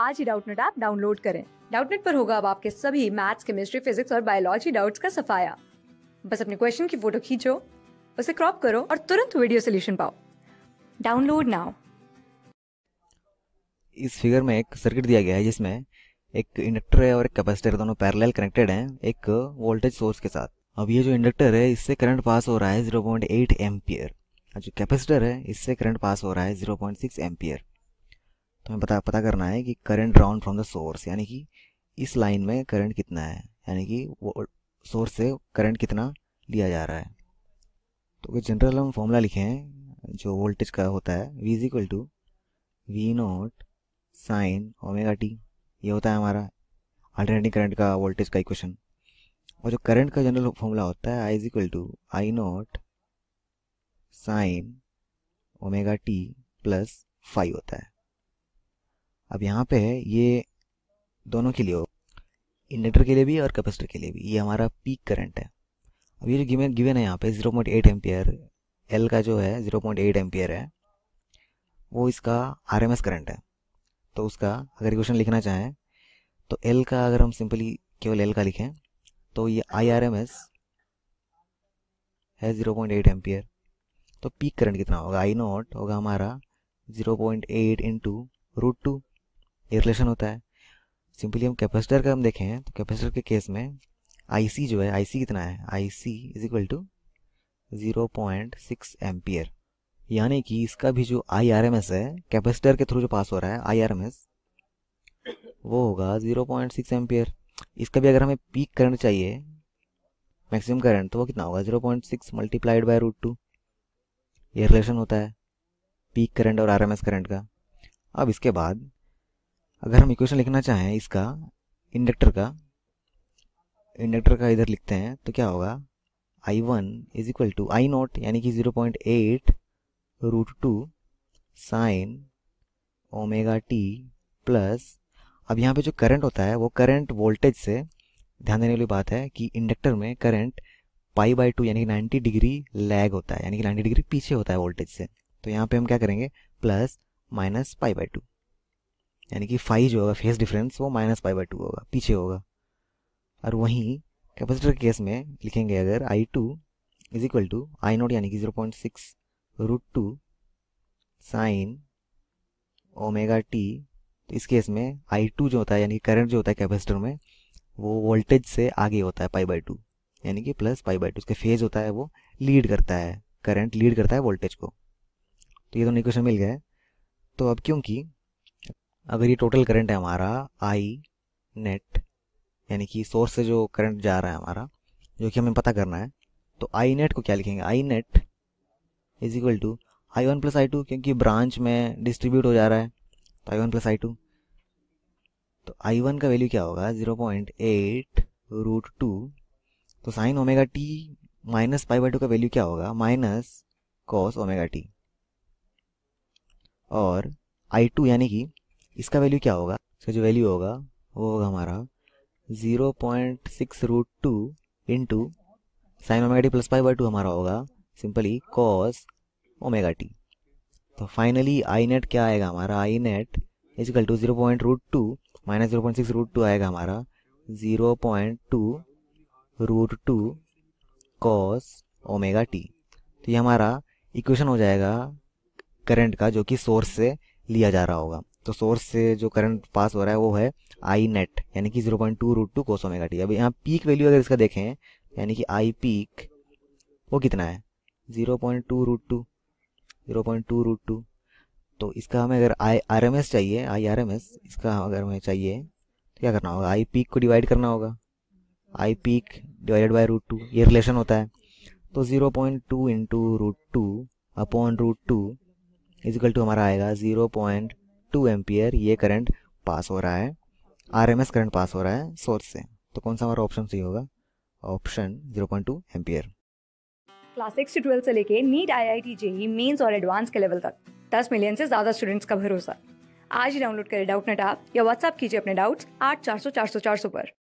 आज ही Doubtnut app download करें डाउटनेट पर होगा अब आपके सभी मैथ्स केमिस्ट्री फिजिक्स और बायोलॉजी डाउट्स का सफाया बस अपने क्वेश्चन की फोटो खींचो उसे क्रॉप करो और तुरंत वीडियो सोल्यूशन पाओ डाउनलोड नाउ इस फिगर में एक सर्किट दिया गया है जिसमें एक इंडक्टर है और एक कैपेसिटर दोनों पैरेलल कनेक्टेड हैं एक वोल्टेज सोर्स के साथ अब ये जो इंडक्टर है इससे करंट पास हो रहा है जीरो पॉइंट एट एम्पियर जो कैपेसिटर है इससे करंट पास हो रहा है जीरो पॉइंट सिक्स एम्पियर तुम्हें पता पता करना है कि current drawn from the source यानी कि इस लाइन में करंट कितना है यानी कि वो सोर्स से करंट कितना लिया जा रहा है तो जनरल हम फॉर्मूला लिखे हैं जो वोल्टेज का होता है V is equal to V naught sine omega T ये होता है हमारा अल्टरनेटिंग करंट का वोल्टेज का इक्वेशन और जो करंट का जनरल फॉर्मूला होता है I is equal to I naught sine omega T plus phi होता है अब यहाँ पे है ये दोनों के लिए हो इंडक्टर के लिए भी और कैपेसिटर के लिए भी ये हमारा पीक करंट है अब ये जो गिवन गिवन है यहाँ पे zero point eight ampere L का जो है ज़ीरो पॉइंट एट एम्पियर है वो इसका आर एम एस करंट है तो उसका अगर क्वेश्चन लिखना चाहें तो एल का अगर हम सिंपली केवल एल का लिखें तो ये आई आर एम एस है ज़ीरो पॉइंट एट एम्पियर तो पीक करंट कितना होगा आई नॉट होगा हमारा zero point eight two root two ये रिलेशन होता है सिंपली हम कैपेसिटर का हम देखें तो कैपेसिटर के केस में आईसी जो है आईसी कितना है IC is equal to zero point six ampere यानी कि इसका भी जो आई आर एम एस है कैपेसिटर के थ्रू जो पास हो रहा है आई आर एम एस वो होगा जीरो पॉइंट सिक्स एम्पियर इसका भी अगर हमें पीक करंट चाहिए मैक्सिमम करंट तो वो कितना होगा zero point six multiplied by root two ये रिलेशन होता है पीक करंट और आर एम एस करंट का अब इसके बाद अगर हम इक्वेशन लिखना चाहें इसका इंडक्टर का इंडक्टर का इधर लिखते हैं तो क्या होगा I one is equal to I naught यानी कि zero point eight root two sine omega T plus अब यहाँ पे जो करंट होता है वो करंट वोल्टेज से ध्यान देने वाली बात है कि इंडक्टर में करंट पाई बाई टू यानी कि नाइन्टी डिग्री लैग होता है यानी कि नाइन्टी डिग्री पीछे होता है वोल्टेज से तो यहाँ पे हम क्या करेंगे plus minus pi by two यानी कि फाइव जो होगा फेस डिफरेंस वो माइनस पाई बाई टू होगा पीछे होगा और वहीं कैपेसिटर केस में लिखेंगे अगर I two is equal to I naught यानी कि zero point six root two sine omega T तो इस केस में आई टू जो होता है यानी कि करंट जो होता है कैपेसिटर में वो वोल्टेज से आगे होता है पाई बाई टू यानी कि प्लस पाई बाई टू उसका फेज होता है वो लीड करता है करंट लीड करता है वोल्टेज को तो ये दोनों इक्वेशन मिल गया है तो अब क्योंकि अगर ये टोटल करंट है हमारा आई नेट यानी कि सोर्स से जो करंट जा रहा है हमारा जो कि हमें पता करना है तो आई नेट को क्या लिखेंगे I net is equal to I one plus I two क्योंकि ब्रांच में डिस्ट्रीब्यूट हो जा रहा है तो I one plus I two तो आई वन का वैल्यू क्या होगा zero point eight root two तो sine omega t minus pi by two का वैल्यू क्या होगा माइनस कॉस ओमेगा टी और आई टू यानी कि इसका वैल्यू क्या होगा इसका जो वैल्यू होगा वो होगा हमारा zero point six root two into sine omega T plus five by two हमारा होगा सिंपली कॉस ओमेगा टी तो फाइनली आई नेट क्या आएगा हमारा I net is equal to zero point root two minus zero point six root two आएगा हमारा zero point two root two cos omega T तो ये हमारा इक्वेशन हो जाएगा करंट का जो कि सोर्स से लिया जा रहा होगा तो सोर्स से जो करंट पास हो रहा है वो है आई नेट यानी कि zero point two root two cos omega t अब यहाँ पीक वैल्यू अगर इसका देखें यानी कि आई पीक वो कितना है zero point two root two zero point two root two तो इसका हमें अगर आई आर एम एस चाहिए आई आर एम एस इसका अगर हमें चाहिए तो क्या करना होगा आई पीक को डिवाइड करना होगा I peak divided by root two ये रिलेशन होता है तो zero point two into root two upon root two is equal to हमारा आएगा ज़ीरो पॉइंट टू एम्पियर ये करंट पास हो रहा है आरएमएस करंट पास हो रहा है सोर्स से तो कौन सा हमारा ऑप्शन सही होगा option zero point ampere class six से ट्वेल्थ से लेके NEET I I T JEE mains और एडवांस के लेवल तक दस मिलियन से ज्यादा स्टूडेंट्स का भरोसा आज ही डाउनलोड करें डाउट नेट आप या व्हाट्सएप कीजिए अपने डाउट्स आठ चार सौ चार सौ चार सौ पर